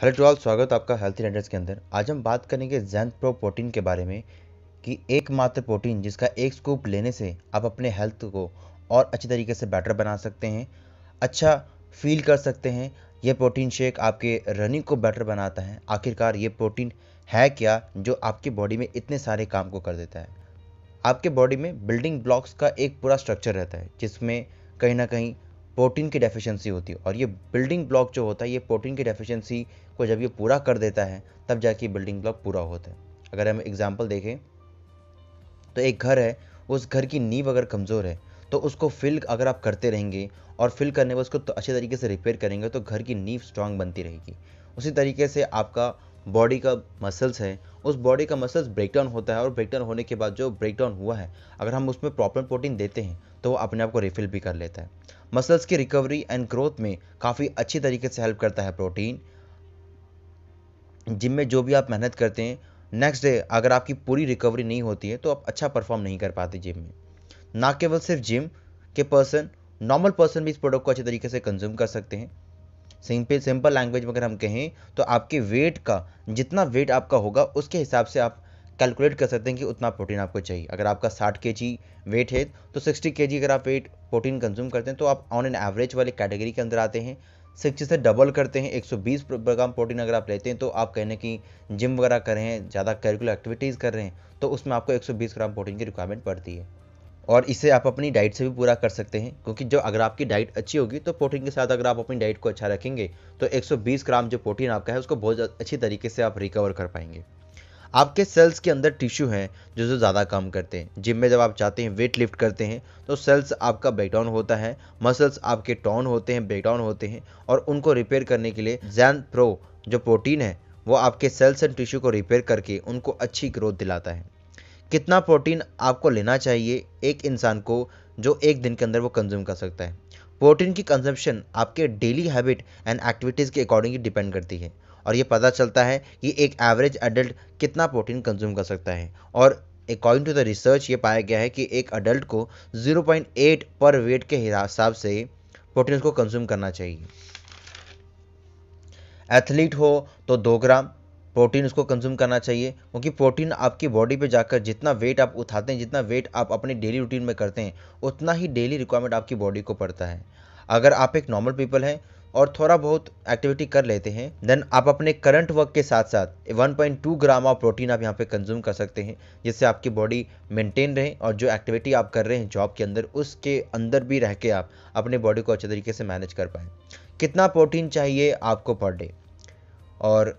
hello to all स्वागत आपका healthy renders के अंदर आज हम बात करेंगे जैन प्रो प्रोटीन के बारे में कि एकमात्र प्रोटीन जिसका एक स्कूप लेने से आप अपने हेल्थ को और अच्छे तरीके से बेटर बना सकते हैं अच्छा फील कर सकते हैं यह प्रोटीन शेक आपके रनिंग को बेटर बनाता है आखिरकार ये प्रोटीन है क्या जो आपकी बॉडी में इतने सारे काम को कर देता है आपके बॉडी में बिल्डिंग ब्लॉक्स का एक पूरा स्ट्रक्चर रहता है जिसमें कहीं ना कहीं प्रोटीन की डेफिशिएंसी होती है और ये बिल्डिंग ब्लॉक जो होता है ये प्रोटीन की डेफिशिएंसी को जब ये पूरा कर देता है तब जाके बिल्डिंग ब्लॉक पूरा होता है अगर हम एग्जाम्पल देखें तो एक घर है उस घर की नींव अगर कमज़ोर है तो उसको फिल अगर आप करते रहेंगे और फिल करने पर उसको तो अच्छे तरीके से रिपेयर करेंगे तो घर की नींव स्ट्रांग बनती रहेगी उसी तरीके से आपका बॉडी का मसल्स है उस बॉडी का मसल्स ब्रेकडाउन होता है और ब्रेकडाउन होने के बाद जो ब्रेकडाउन हुआ है अगर हम उसमें प्रॉपर प्रोटीन देते हैं तो वो अपने आप को रिफिल भी कर लेता है मसल्स की रिकवरी एंड ग्रोथ में काफ़ी अच्छी तरीके से हेल्प करता है प्रोटीन जिम में जो भी आप मेहनत करते हैं नेक्स्ट डे अगर आपकी पूरी रिकवरी नहीं होती है तो आप अच्छा परफॉर्म नहीं कर पाते जिम में ना केवल सिर्फ जिम के पर्सन नॉर्मल पर्सन भी इस प्रोडक्ट को अच्छे तरीके से कंज्यूम कर सकते हैं सिंपल सिंपल लैंग्वेज में अगर हम कहें तो आपके वेट का जितना वेट आपका होगा उसके हिसाब से आप कैलकुलेट कर सकते हैं कि उतना प्रोटीन आपको चाहिए अगर आपका 60 के वेट है तो 60 के अगर आप वेट प्रोटीन कंज्यूम करते हैं तो आप ऑन एन एवरेज वाली कैटेगरी के अंदर आते हैं सिक्सटी से डबल करते हैं 120 ग्राम प्रोटीन अगर आप लेते हैं तो आप कहने की जिम वगैरह कर रहे हैं ज़्यादा करिकुलर एक्टिविटीज़ कर रहे हैं तो उसमें आपको 120 ग्राम प्रोटीन की रिक्वायरमेंट पड़ती है और इसे आप अपनी डाइट से भी पूरा कर सकते हैं क्योंकि जो अगर आपकी डाइट अच्छी होगी तो प्रोटीन के साथ अगर आप अपनी डाइट को अच्छा रखेंगे तो 120 ग्राम जो प्रोटीन आपका है उसको बहुत अच्छी तरीके से आप रिकवर कर पाएंगे आपके सेल्स के अंदर टिश्यू हैं जो जो ज़्यादा काम करते हैं जिम में जब आप जाते हैं वेट लिफ्ट करते हैं तो सेल्स आपका ब्रेकडाउन होता है मसल्स आपके टॉन होते हैं ब्रेकडाउन होते हैं और उनको रिपेयर करने के लिए जैन प्रो जो प्रोटीन है वो आपके सेल्स एंड टिश्यू को रिपेयर करके उनको अच्छी ग्रोथ दिलाता है कितना प्रोटीन आपको लेना चाहिए एक इंसान को जो एक दिन के अंदर वो कंज्यूम कर सकता है प्रोटीन की कंजम्पशन आपके डेली हैबिट एंड एक्टिविटीज़ के अकॉर्डिंग डिपेंड करती है और ये पता चलता है कि एक एवरेज एडल्ट कितना प्रोटीन कंज्यूम कर सकता है और अकॉर्डिंग टू द रिसर्च ये पाया गया है कि एक अडल्ट को 0.8 पर वेट के हिसाब से प्रोटीन्स को कंज्यूम करना चाहिए एथलीट हो तो दो ग्राम प्रोटीन उसको कंज्यूम करना चाहिए क्योंकि प्रोटीन आपकी बॉडी पे जाकर जितना वेट आप उठाते हैं जितना वेट आप अपने डेली रूटीन में करते हैं उतना ही डेली रिक्वायरमेंट आपकी बॉडी को पड़ता है अगर आप एक नॉर्मल पीपल हैं और थोड़ा बहुत एक्टिविटी कर लेते हैं देन आप अपने करंट वर्क के साथ साथ 1.2 ग्राम ऑफ प्रोटीन आप यहाँ पे कंज्यूम कर सकते हैं जिससे आपकी बॉडी मेंटेन रहे और जो एक्टिविटी आप कर रहे हैं जॉब के अंदर उसके अंदर भी रह के आप अपने बॉडी को अच्छे तरीके से मैनेज कर पाएँ कितना प्रोटीन चाहिए आपको पर डे और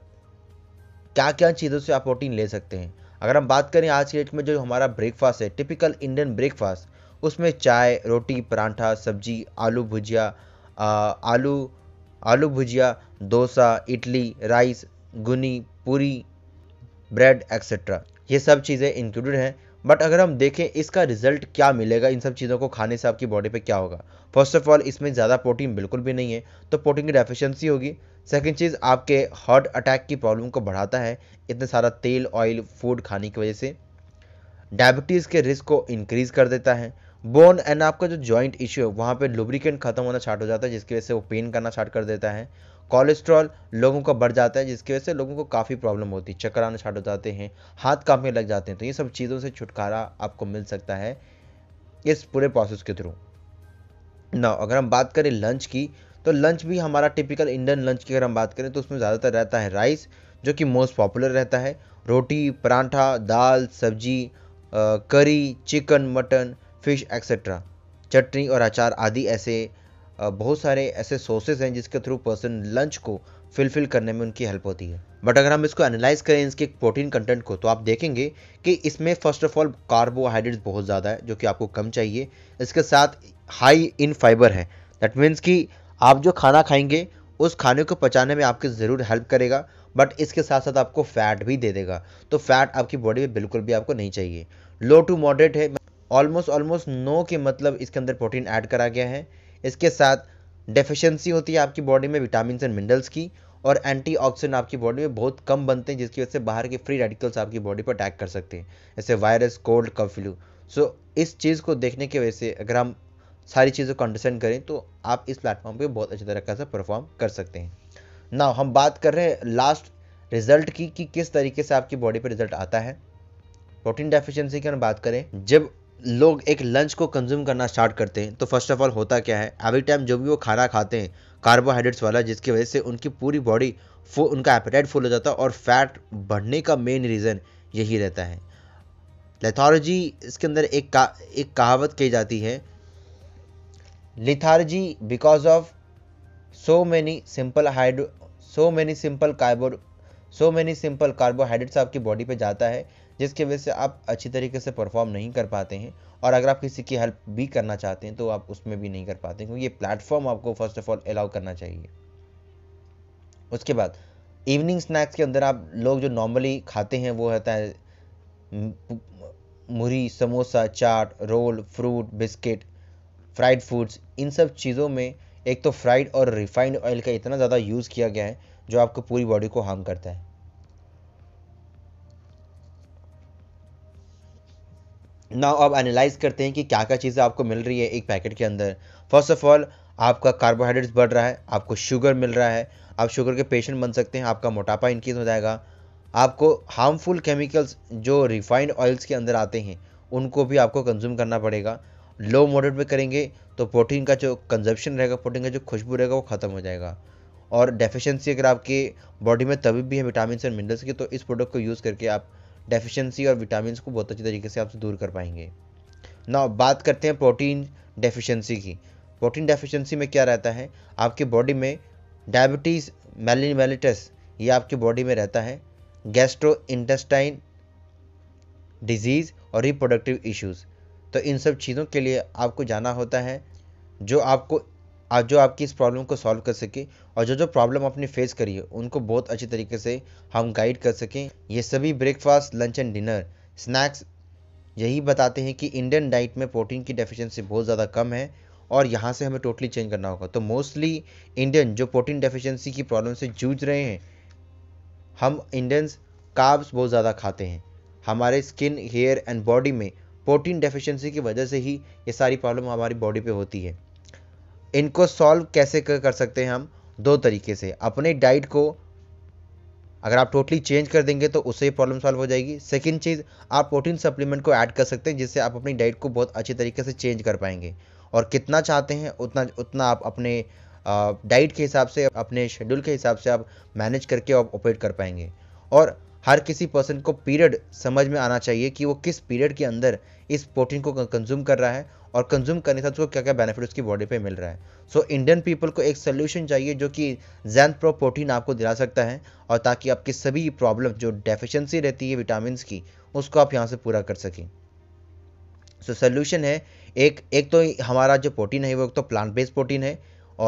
क्या क्या चीज़ों से आप प्रोटीन ले सकते हैं अगर हम बात करें आज के डेट में जो हमारा ब्रेकफास्ट है टिपिकल इंडियन ब्रेकफास्ट उसमें चाय रोटी परांठा सब्जी आलू भुजिया आलू आलू भुजिया डोसा इडली राइस गुनी पूरी ब्रेड एक्सेट्रा ये सब चीज़ें इंक्लूडेड हैं बट अगर हम देखें इसका रिजल्ट क्या मिलेगा इन सब चीज़ों को खाने से आपकी बॉडी पे क्या होगा फर्स्ट ऑफ ऑल इसमें ज़्यादा प्रोटीन बिल्कुल भी नहीं है तो प्रोटीन की डेफिशिएंसी होगी सेकंड चीज़ आपके हार्ट अटैक की प्रॉब्लम को बढ़ाता है इतना सारा तेल ऑयल फूड खाने की वजह से डायबिटीज़ के रिस्क को इंक्रीज़ कर देता है बोन एंड आपका जो जॉइंट इश्यू है वहाँ पे लुब्रिकेंट खत्म होना स्टार्ट हो जाता है जिसकी वजह से वो पेन करना स्टार्ट कर देता है कोलेस्ट्रॉल लोगों का बढ़ जाता है जिसकी वजह से लोगों को काफ़ी प्रॉब्लम होती है चक्कर आना स्टार्ट हो जाते हैं हाथ कांपने लग जाते हैं तो ये सब चीज़ों से छुटकारा आपको मिल सकता है इस पूरे प्रोसेस के थ्रू ना अगर हम बात करें लंच की तो लंच भी हमारा टिपिकल इंडियन लंच की अगर हम बात करें तो उसमें ज़्यादातर रहता है राइस जो कि मोस्ट पॉपुलर रहता है रोटी परांठा दाल सब्जी curry chicken mutton fish etcetera chutney और अचार आदि ऐसे बहुत सारे ऐसे सोर्सेज हैं जिसके थ्रू पर्सन लंच को फिलफिल करने में उनकी हेल्प होती है बट अगर हम इसको एनालाइज करें इसके प्रोटीन कंटेंट को तो आप देखेंगे कि इसमें फर्स्ट ऑफ ऑल कार्बोहाइड्रेट्स बहुत ज़्यादा है जो कि आपको कम चाहिए इसके साथ हाई इन फाइबर है दैट मीन्स कि आप जो खाना खाएंगे उस खाने को पचाने में आपकी ज़रूर हेल्प करेगा बट इसके साथ साथ आपको फैट भी दे देगा तो फैट आपकी बॉडी में बिल्कुल भी आपको नहीं चाहिए लो टू मॉडरेट है ऑलमोस्ट ऑलमोस्ट नो के मतलब इसके अंदर प्रोटीन ऐड करा गया है इसके साथ डेफिशिएंसी होती है आपकी बॉडी में विटामिन एंड मिनरल्स की और एंटी आपकी बॉडी में बहुत कम बनते हैं जिसकी वजह से बाहर के फ्री रेडिकल्स आपकी बॉडी पर अटैक कर सकते हैं जैसे virus cold cough flu so इस चीज़ को देखने की वजह से अगर हम सारी चीज़ों को अंडरस्टैंड करें तो आप इस प्लेटफॉर्म पे बहुत अच्छी तरह से परफॉर्म कर सकते हैं ना हम बात कर रहे हैं लास्ट रिजल्ट की कि किस तरीके से आपकी बॉडी पर रिजल्ट आता है प्रोटीन डेफिशिएंसी की हम बात करें जब लोग एक लंच को कंज्यूम करना स्टार्ट करते हैं तो फर्स्ट ऑफ ऑल होता क्या है एवरी टाइम जो भी वो खाना खाते हैं कार्बोहाइड्रेट्स वाला जिसकी वजह से उनकी पूरी बॉडी फुल उनका एपेटाइट फुल हो जाता है और फैट बढ़ने का मेन रीज़न यही रहता है लेथॉलोजी इसके अंदर एक का एक कहावत कही जाती है lethargy because of so many simple hydro so many simple carbo so many simple carbohydrates आपकी बॉडी पे जाता है जिसकी वजह से आप अच्छी तरीके से परफॉर्म नहीं कर पाते हैं और अगर आप किसी की हेल्प भी करना चाहते हैं तो आप उसमें भी नहीं कर पाते क्योंकि ये प्लेटफॉर्म आपको फर्स्ट ऑफ ऑल अलाउ करना चाहिए उसके बाद इवनिंग स्नैक्स के अंदर आप लोग जो नॉर्मली खाते हैं वो होता है मुरी samosa chaat roll fruit biscuit fried foods इन सब चीज़ों में एक तो फ्राइड और रिफाइंड ऑयल का इतना ज़्यादा यूज़ किया गया है जो आपको पूरी बॉडी को हार्म करता है ना आप एनालाइज करते हैं कि क्या क्या चीज़ें आपको मिल रही है एक पैकेट के अंदर फर्स्ट ऑफ ऑल आपका कार्बोहाइड्रेट्स बढ़ रहा है आपको शुगर मिल रहा है आप शुगर के पेशेंट बन सकते हैं आपका मोटापा इंक्रीज हो जाएगा आपको हार्मफुल केमिकल्स जो रिफाइंड ऑयल्स के अंदर आते हैं उनको भी आपको कंज्यूम करना पड़ेगा लो मोडेट में करेंगे तो प्रोटीन का जो कंजप्शन रहेगा प्रोटीन का जो खुशबू रहेगा वो ख़त्म हो जाएगा और डेफिशिएंसी अगर आपके बॉडी में तभी भी है विटामिन और मिनरल्स की तो इस प्रोडक्ट को यूज़ करके आप डेफिशिएंसी और विटामिन को बहुत अच्छी तरीके से आपसे दूर कर पाएंगे ना बात करते हैं प्रोटीन डेफिशिएंसी की प्रोटीन डेफिशिएंसी में क्या रहता है आपके बॉडी में डायबिटीज़ मेलिनमेलिटस ये आपके बॉडी में रहता है गैस्ट्रो इंटेस्टाइन डिजीज़ और रिप्रोडक्टिव इश्यूज़ तो इन सब चीज़ों के लिए आपको जाना होता है जो आपको आज जो आपकी इस प्रॉब्लम को सॉल्व कर सके और जो जो प्रॉब्लम आपने फेस करी है उनको बहुत अच्छी तरीके से हम गाइड कर सकें ये सभी breakfast lunch and dinner snacks यही बताते हैं कि इंडियन डाइट में प्रोटीन की डेफिशिएंसी बहुत ज़्यादा कम है और यहाँ से हमें टोटली चेंज करना होगा तो मोस्टली इंडियन जो प्रोटीन डेफिशिएंसी की प्रॉब्लम से जूझ रहे हैं हम इंडियंस काब्स बहुत ज़्यादा खाते हैं हमारे स्किन हेयर एंड बॉडी में प्रोटीन डेफिशिएंसी की वजह से ही ये सारी प्रॉब्लम हमारी बॉडी पे होती है इनको सॉल्व कैसे कर सकते हैं हम दो तरीके से अपने डाइट को अगर आप टोटली चेंज कर देंगे तो उससे ही प्रॉब्लम सॉल्व हो जाएगी सेकेंड चीज़ आप प्रोटीन सप्लीमेंट को ऐड कर सकते हैं जिससे आप अपनी डाइट को बहुत अच्छे तरीके से चेंज कर पाएंगे और कितना चाहते हैं उतना उतना आप अपने डाइट के हिसाब से अपने शेड्यूल के हिसाब से आप मैनेज करके आप ऑपरेट कर पाएंगे और हर किसी पर्सन को पीरियड समझ में आना चाहिए कि वो किस पीरियड के अंदर इस प्रोटीन को कंज्यूम कर रहा है और कंज्यूम करने के साथ उसको क्या क्या बेनिफिट उसकी बॉडी पे मिल रहा है सो इंडियन पीपल को एक सोल्यूशन चाहिए जो कि जैन प्रो प्रोटीन आपको दिला सकता है और ताकि आपकी सभी प्रॉब्लम जो डेफिशिएंसी रहती है विटामिन की उसको आप यहाँ से पूरा कर सकें सो so, सोल्यूशन है एक एक तो हमारा जो प्रोटीन है वो एक तो प्लांट बेस्ड प्रोटीन है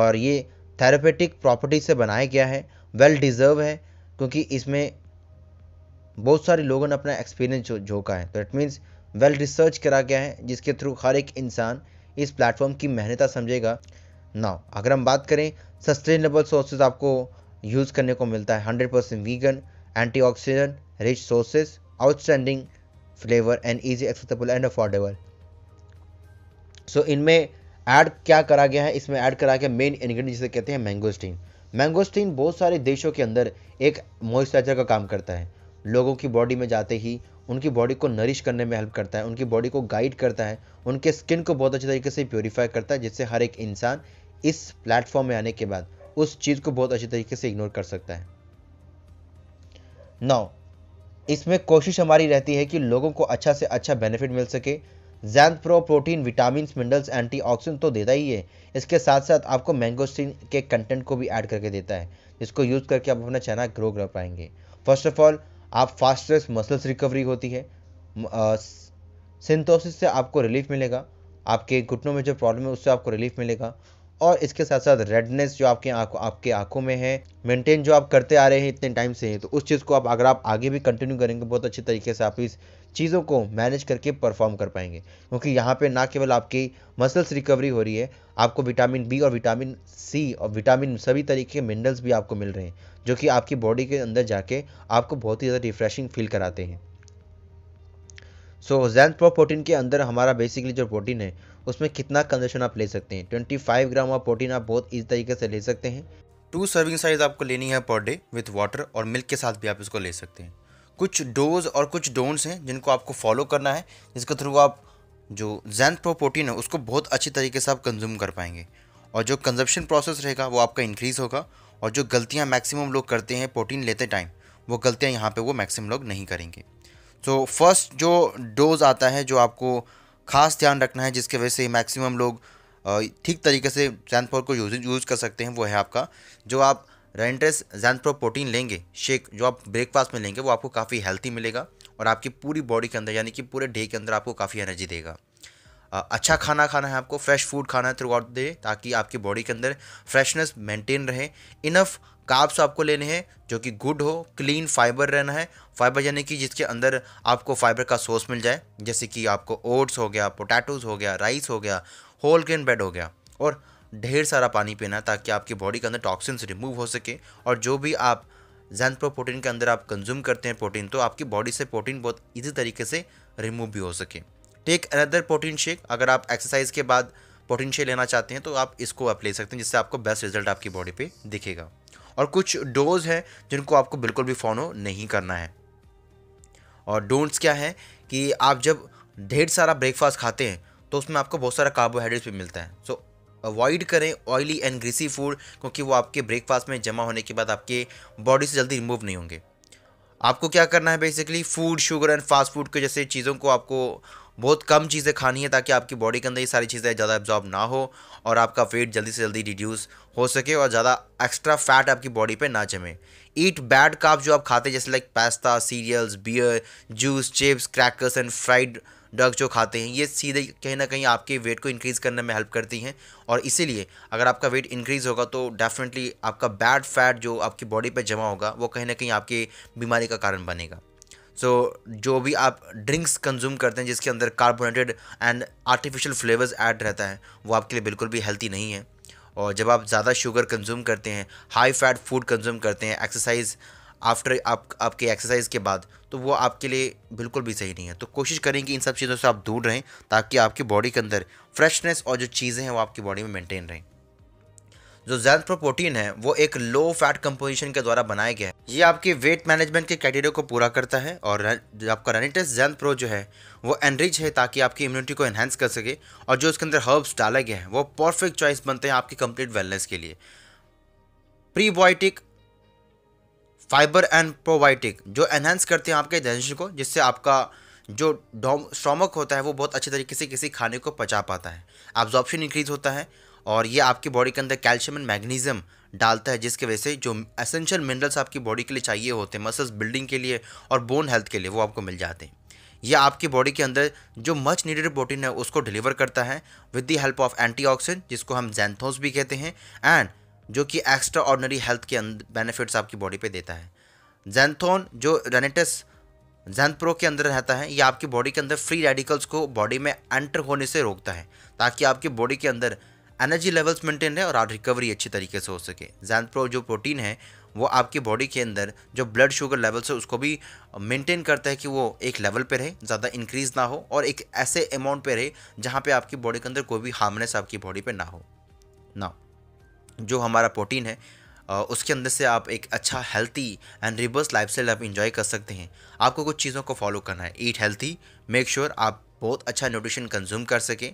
और ये थेरापेटिक प्रॉपर्टी से बनाया गया है वेल well डिज़र्व है क्योंकि इसमें बहुत सारे लोगों ने अपना एक्सपीरियंस झोंका है तो इट मीन्स वेल रिसर्च करा गया है जिसके थ्रू हर एक इंसान इस प्लेटफॉर्म की मेहनता समझेगा ना अगर हम बात करें सस्टेनेबल सोर्सेज आपको यूज़ करने को मिलता है hundred percent vegan anti oxygen rich sources outstanding flavour and easy acceptable and affordable so इनमें ऐड क्या करा गया है इसमें ऐड करा गया मेन इन्ग्रीडियंट जिसे कहते हैं मैंगोस्टीन मैंगोस्टीन बहुत सारे देशों के अंदर एक मॉइस्चराइजर का काम करता है लोगों की बॉडी में जाते ही उनकी बॉडी को नरिश करने में हेल्प करता है उनकी बॉडी को गाइड करता है उनके स्किन को बहुत अच्छे तरीके से प्योरीफाई करता है जिससे हर एक इंसान इस प्लेटफॉर्म में आने के बाद उस चीज़ को बहुत अच्छे तरीके से इग्नोर कर सकता है नौ इसमें कोशिश हमारी रहती है कि लोगों को अच्छा से अच्छा बेनिफिट मिल सके जैन प्रो प्रोटीन विटामिन मिनरल्स एंटीऑक्सीडेंट तो देता ही है इसके साथ साथ आपको मैंगोस्टीन के कंटेंट को भी ऐड करके देता है जिसको यूज़ करके आप अपना चना ग्रो कर पाएंगे फर्स्ट ऑफ ऑल आप फास्टेस्ट मसल्स रिकवरी होती है सिंथोसिस से आपको रिलीफ मिलेगा आपके घुटनों में जो प्रॉब्लम है उससे आपको रिलीफ मिलेगा और इसके साथ साथ रेडनेस जो आपके आँख आपके आँखों में है मेंटेन जो आप करते आ रहे हैं इतने टाइम से तो उस चीज़ को आप अगर आप आगे भी कंटिन्यू करेंगे बहुत अच्छे तरीके से आप इस चीज़ों को मैनेज करके परफॉर्म कर पाएंगे क्योंकि यहाँ पे ना केवल आपकी मसल्स रिकवरी हो रही है आपको विटामिन बी और विटामिन सी और विटामिन सभी तरीके के मिनरल्स भी आपको मिल रहे हैं जो कि आपकी बॉडी के अंदर जाके आपको बहुत ही ज़्यादा रिफ्रेशिंग फील कराते हैं सो जैन प्रो प्रोटीन के अंदर हमारा बेसिकली जो प्रोटीन है उसमें कितना कंजेशन आप ले सकते हैं 25 ग्राम ऑफ प्रोटीन आप बहुत इस तरीके से ले सकते हैं टू सर्विंग साइज आपको लेनी है पर डे विथ वाटर और मिल्क के साथ भी आप इसको ले सकते हैं कुछ डोज और कुछ डोंट्स हैं जिनको आपको फॉलो करना है जिसके थ्रू आप जो जैन प्रो प्रोटीन है उसको बहुत अच्छी तरीके से आप कंज्यूम कर पाएंगे और जो कंजप्शन प्रोसेस रहेगा वो आपका इंक्रीज़ होगा और जो गलतियाँ मैक्सिमम लोग करते हैं प्रोटीन लेते टाइम वो गलतियाँ यहाँ पे वो मैक्सिमम लोग नहीं करेंगे तो फर्स्ट जो डोज आता है जो आपको खास ध्यान रखना है जिसके वजह से मैक्सिमम लोग ठीक तरीके से जैनप्रो को यूज यूज़ कर सकते हैं वो है आपका जो आप रेंट्रेस जैनप्रो प्रोटीन लेंगे शेक जो आप ब्रेकफास्ट में लेंगे वो आपको काफ़ी हेल्थी मिलेगा और आपकी पूरी बॉडी के अंदर यानी कि पूरे डे के अंदर आपको काफ़ी एनर्जी देगा अच्छा खाना खाना है आपको फ्रेश फूड खाना है थ्रू आउट डे ताकि आपकी बॉडी के अंदर फ्रेशनेस मेंटेन रहे इनफ काप्स आपको लेने हैं जो कि गुड हो क्लीन फाइबर रहना है फाइबर यानी कि जिसके अंदर आपको फाइबर का सोर्स मिल जाए जैसे कि आपको ओट्स हो गया पोटैटोज हो गया राइस हो गया होल ग्रेन ब्रेड हो गया और ढेर सारा पानी पीना ताकि आपकी बॉडी के अंदर टॉक्सिन्स रिमूव हो सके और जो भी आप जैनप्रो प्रोटीन के अंदर आप कंज्यूम करते हैं प्रोटीन तो आपकी बॉडी से प्रोटीन बहुत इजी तरीके से रिमूव भी हो सके टेक अनदर प्रोटीन शेक अगर आप एक्सरसाइज के बाद प्रोटीन शेक लेना चाहते हैं तो आप इसको आप ले सकते हैं जिससे आपको बेस्ट रिजल्ट आपकी बॉडी पे दिखेगा और कुछ डोज हैं जिनको आपको बिल्कुल भी फॉलो नहीं करना है और डोंट्स क्या है कि आप जब ढेर सारा ब्रेकफास्ट खाते हैं तो उसमें आपको बहुत सारा कार्बोहाइड्रेट्स भी मिलता है सो अवॉइड करें ऑयली एंड ग्रीसी फूड क्योंकि वो आपके ब्रेकफास्ट में जमा होने के बाद आपके बॉडी से जल्दी रिमूव नहीं होंगे आपको क्या करना है basically food sugar and fast food के जैसे चीज़ों को आपको बहुत कम चीज़ें खानी है ताकि आपकी बॉडी के अंदर ये सारी चीज़ें ज़्यादा एब्जॉर्ब ना हो और आपका वेट जल्दी से जल्दी रिड्यूस हो सके और ज़्यादा एक्स्ट्रा फैट आपकी बॉडी पे ना जमे ईट बैड काप जो आप खाते हैं जैसे like pasta cereals beer juice chips crackers and fried dough जो खाते हैं ये सीधे कहीं ना कहीं आपके वेट को इंक्रीज़ करने में हेल्प करती हैं और इसीलिए अगर आपका वेट इंक्रीज़ होगा तो डेफिनेटली आपका बैड फैट जो आपकी बॉडी पर जमा होगा वो कहीं ना कहीं आपकी बीमारी का कारण बनेगा सो जो भी आप ड्रिंक्स कंज्यूम करते हैं जिसके अंदर carbonated and artificial flavours add रहता है वो आपके लिए बिल्कुल भी हेल्थी नहीं है और जब आप ज़्यादा शुगर कंज्यूम करते हैं हाई फैट फूड कंज्यूम करते हैं एक्सरसाइज आफ्टर आप आपके एक्सरसाइज के बाद तो वो आपके लिए बिल्कुल भी सही नहीं है तो कोशिश करें कि इन सब चीज़ों से आप दूर रहें ताकि आपकी बॉडी के अंदर फ्रेशनेस और जो चीज़ें हैं वो आपकी बॉडी में मेंटेन रहें जो प्रो प्रोटीन है वो एक लो फैट कंपोजिशन के द्वारा बनाया गया है ये आपके वेट मैनेजमेंट के क्राइटेरिया को पूरा करता है और आपका रनिटेस जैल प्रो जो है वो एनरिच है ताकि आपकी इम्यूनिटी को एनहेंस कर सके और जो उसके अंदर हर्ब्स डाला गया है वो परफेक्ट चॉइस बनते हैं आपकी कंप्लीट वेलनेस के लिए प्रीबायोटिक फाइबर एंड प्रोबायोटिक जो एनहेंस करते हैं आपके डाइजेशन को जिससे आपका जो डोम स्टोमक होता है वो बहुत अच्छे तरीके से किसी खाने को पचा पाता है एब्जॉर्प्शन इंक्रीज होता है और ये आपकी बॉडी के अंदर कैल्शियम एंड मैग्नीजियम डालता है जिसके वजह से जो एसेंशियल मिनरल्स आपकी बॉडी के लिए चाहिए होते हैं मसल्स बिल्डिंग के लिए और बोन हेल्थ के लिए वो आपको मिल जाते हैं यह आपकी बॉडी के अंदर जो मच नीडेड प्रोटीन है उसको डिलीवर करता है with the help of antioxidant जिसको हम जैंथोस भी कहते हैं एंड जो कि एक्स्ट्रा ऑर्डनरी हेल्थ के अंदर बेनिफिट्स आपकी बॉडी पे देता है जैंथोन जो रेनेटस जैनप्रो के अंदर रहता है ये आपकी बॉडी के अंदर फ्री रेडिकल्स को बॉडी में एंटर होने से रोकता है ताकि आपकी बॉडी के अंदर एनर्जी लेवल्स मेंटेन रहे और आप रिकवरी अच्छी तरीके से हो सके जैनप्रो जो प्रोटीन है वो आपकी बॉडी के अंदर जो ब्लड शुगर लेवल्स है उसको भी मेंटेन करता है कि वो एक लेवल पे रहे ज़्यादा इंक्रीज़ ना हो और एक ऐसे अमाउंट पे रहे जहाँ पे आपकी बॉडी के अंदर कोई भी हार्मनेस आपकी बॉडी पर ना हो ना जो हमारा प्रोटीन है उसके अंदर से आप एक अच्छा healthy and reverse lifestyle आप इंजॉय कर सकते हैं आपको कुछ चीज़ों को फॉलो करना है ईट हेल्थी मेक श्योर आप बहुत अच्छा न्यूट्रिशन कंज्यूम कर सकें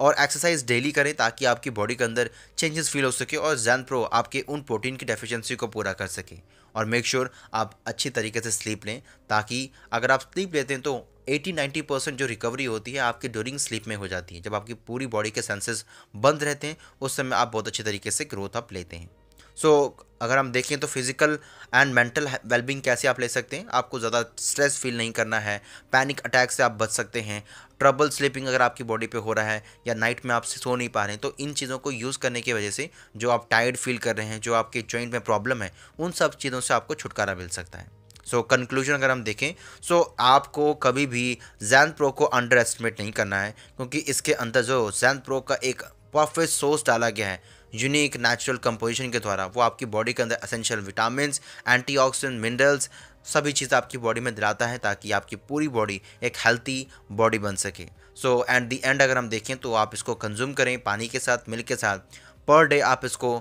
और एक्सरसाइज डेली करें ताकि आपकी बॉडी के अंदर चेंजेस फील हो सके और जैन प्रो आपके उन प्रोटीन की डेफिशिएंसी को पूरा कर सके और मेक श्योर sure आप अच्छी तरीके से स्लीप लें ताकि अगर आप स्लीप लेते हैं तो 80-90 परसेंट जो रिकवरी होती है आपके ड्यूरिंग स्लीप में हो जाती है जब आपकी पूरी बॉडी के सेंसेस बंद रहते हैं उस समय आप बहुत अच्छे तरीके से ग्रोथ अप लेते हैं सो so, अगर हम देखें तो फिज़िकल एंड मेंटल वेलबींग कैसे आप ले सकते हैं आपको ज़्यादा स्ट्रेस फील नहीं करना है पैनिक अटैक से आप बच सकते हैं ट्रबल स्लीपिंग अगर आपकी बॉडी पे हो रहा है या नाइट में आप सो नहीं पा रहे हैं तो इन चीज़ों को यूज़ करने की वजह से जो आप टायर्ड फील कर रहे हैं जो आपके जॉइंट में प्रॉब्लम है उन सब चीज़ों से आपको छुटकारा मिल सकता है सो so, कंक्लूजन अगर हम देखें सो so, आपको कभी भी जैन प्रो को अंडर एस्टिमेट नहीं करना है क्योंकि इसके अंदर जो जैन प्रो का एक परफेक्ट सोर्स डाला गया है यूनिक नेचुरल कंपोजिशन के द्वारा वो आपकी बॉडी के अंदर असेंशियल विटामिन एंटीऑक्सीडेंट मिनरल्स सभी चीज़ें आपकी बॉडी में दिलाता है ताकि आपकी पूरी बॉडी एक हेल्थी बॉडी बन सके सो एट दी एंड अगर हम देखें तो आप इसको कंज्यूम करें पानी के साथ मिल्क के साथ पर डे आप इसको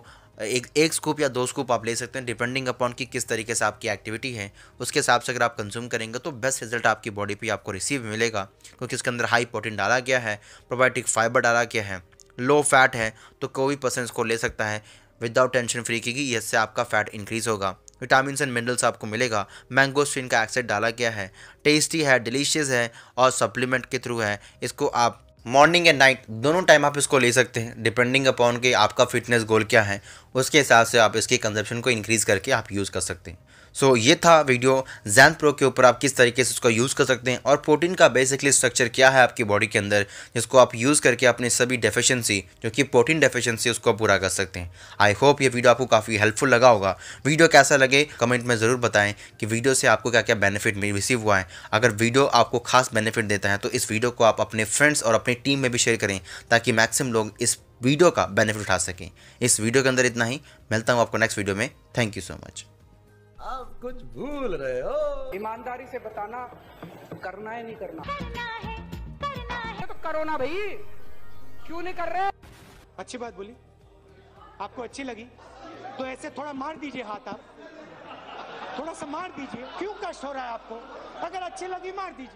एक एक स्कूप या दो स्कूप आप ले सकते हैं डिपेंडिंग अपॉन कि किस तरीके से आपकी एक्टिविटी है उसके हिसाब से अगर आप कंज्यूम करेंगे तो बेस्ट रिजल्ट आपकी बॉडी पे आपको रिसीव मिलेगा क्योंकि इसके अंदर हाई प्रोटीन डाला गया है प्रोबायोटिक फाइबर डाला गया है लो फैट है तो कोई भी पर्सन इसको ले सकता है विदाउट टेंशन फ्री की इससे आपका फैट इंक्रीज़ होगा विटामिन एंड मिनरल्स आपको मिलेगा मैंगो स्ट्रीन का एक्सेट डाला गया है टेस्टी है डिलीशियस है और सप्लीमेंट के थ्रू है इसको आप मॉर्निंग एंड नाइट दोनों टाइम आप इसको ले सकते हैं डिपेंडिंग अपॉन कि आपका फिटनेस गोल क्या है उसके हिसाब से आप इसके कंजप्शन को इंक्रीज़ करके आप यूज़ कर सकते हैं सो ये था वीडियो जैन प्रो के ऊपर आप किस तरीके से उसका यूज़ कर सकते हैं और प्रोटीन का बेसिकली स्ट्रक्चर क्या है आपकी बॉडी के अंदर जिसको आप यूज़ करके अपने सभी डेफिशिएंसी जो कि प्रोटीन डेफिशिएंसी उसको पूरा कर सकते हैं आई होप ये वीडियो आपको काफ़ी हेल्पफुल लगा होगा वीडियो कैसा लगे कमेंट में ज़रूर बताएं कि वीडियो से आपको क्या क्या बेनिफिट रिसीव हुआ है अगर वीडियो आपको खास बेनिफिट देता है तो इस वीडियो को आप अपने फ्रेंड्स और अपनी टीम में भी शेयर करें ताकि मैक्सिमम लोग इस वीडियो का बेनिफिट उठा सकें इस वीडियो के अंदर इतना ही मिलता हूँ आपको नेक्स्ट वीडियो में थैंक यू सो मच आप कुछ भूल रहे हो ईमानदारी से बताना करना है नहीं करना करना है करना है तो करो ना भाई क्यों नहीं कर रहे अच्छी बात बोली आपको अच्छी लगी तो ऐसे थोड़ा मार दीजिए हाथ आप थोड़ा सा मार दीजिए क्यों कष्ट हो रहा है आपको अगर अच्छी लगी मार दीजिए